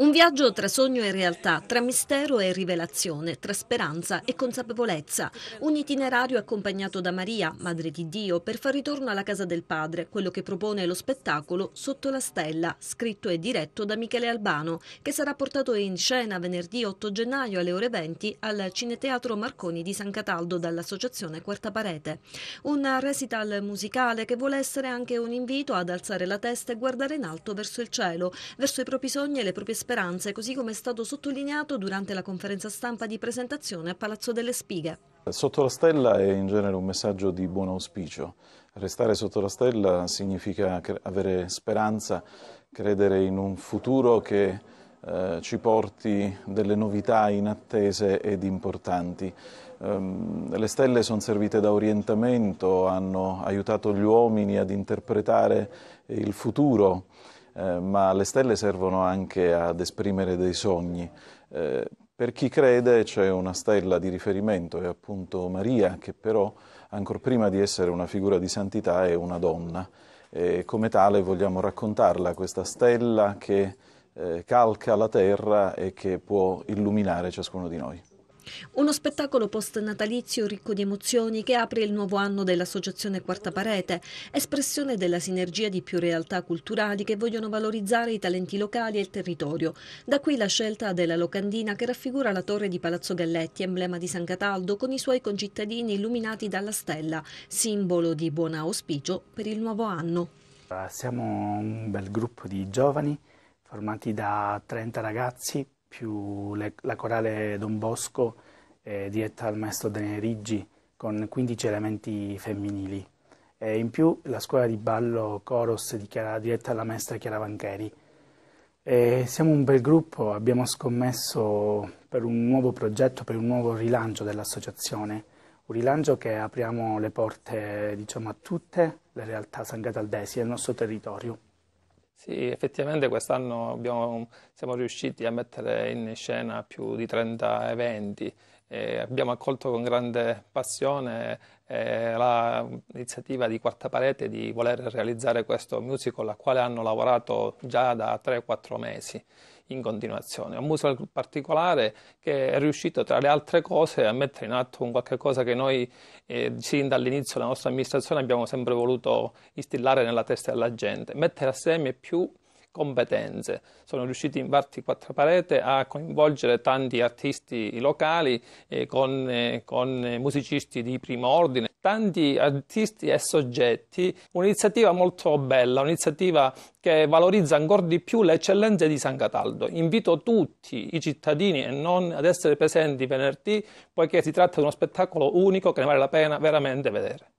Un viaggio tra sogno e realtà, tra mistero e rivelazione, tra speranza e consapevolezza. Un itinerario accompagnato da Maria, Madre di Dio, per far ritorno alla casa del Padre, quello che propone lo spettacolo Sotto la Stella, scritto e diretto da Michele Albano, che sarà portato in scena venerdì 8 gennaio alle ore 20 al Cineteatro Marconi di San Cataldo dall'Associazione Quarta Parete. Un recital musicale che vuole essere anche un invito ad alzare la testa e guardare in alto verso il cielo, verso i propri sogni e le proprie speranze speranze, così come è stato sottolineato durante la conferenza stampa di presentazione a Palazzo delle Spighe. Sotto la stella è in genere un messaggio di buon auspicio. Restare sotto la stella significa avere speranza, credere in un futuro che eh, ci porti delle novità inattese ed importanti. Um, le stelle sono servite da orientamento, hanno aiutato gli uomini ad interpretare il futuro. Eh, ma le stelle servono anche ad esprimere dei sogni. Eh, per chi crede c'è una stella di riferimento, è appunto Maria, che però, ancora prima di essere una figura di santità, è una donna. E come tale vogliamo raccontarla, questa stella che eh, calca la terra e che può illuminare ciascuno di noi. Uno spettacolo post-natalizio ricco di emozioni che apre il nuovo anno dell'Associazione Quarta Parete, espressione della sinergia di più realtà culturali che vogliono valorizzare i talenti locali e il territorio. Da qui la scelta della locandina che raffigura la torre di Palazzo Galletti, emblema di San Cataldo, con i suoi concittadini illuminati dalla stella, simbolo di buon auspicio per il nuovo anno. Siamo un bel gruppo di giovani formati da 30 ragazzi più le, la corale Don Bosco eh, diretta al maestro Daniele Riggi con 15 elementi femminili. E in più la scuola di ballo Coros diretta alla maestra Chiara Vancheri. E siamo un bel gruppo, abbiamo scommesso per un nuovo progetto, per un nuovo rilancio dell'associazione, un rilancio che apriamo le porte diciamo, a tutte le realtà sangataldesi aldesi del nostro territorio. Sì, effettivamente quest'anno abbiamo- siamo riusciti a mettere in scena più di 30 eventi eh, abbiamo accolto con grande passione eh, l'iniziativa di Quarta Parete di voler realizzare questo musical al quale hanno lavorato già da 3-4 mesi in continuazione. Un musical particolare che è riuscito tra le altre cose a mettere in atto un qualche cosa che noi eh, sin dall'inizio della nostra amministrazione abbiamo sempre voluto instillare nella testa della gente, mettere assieme più competenze. Sono riusciti in Varti Quattro Parete a coinvolgere tanti artisti locali eh, con, eh, con, musicisti di primo ordine, tanti artisti e soggetti. Un'iniziativa molto bella, un'iniziativa che valorizza ancora di più le eccellenze di San Cataldo. Invito tutti i cittadini e non ad essere presenti venerdì, poiché si tratta di uno spettacolo unico che ne vale la pena veramente vedere.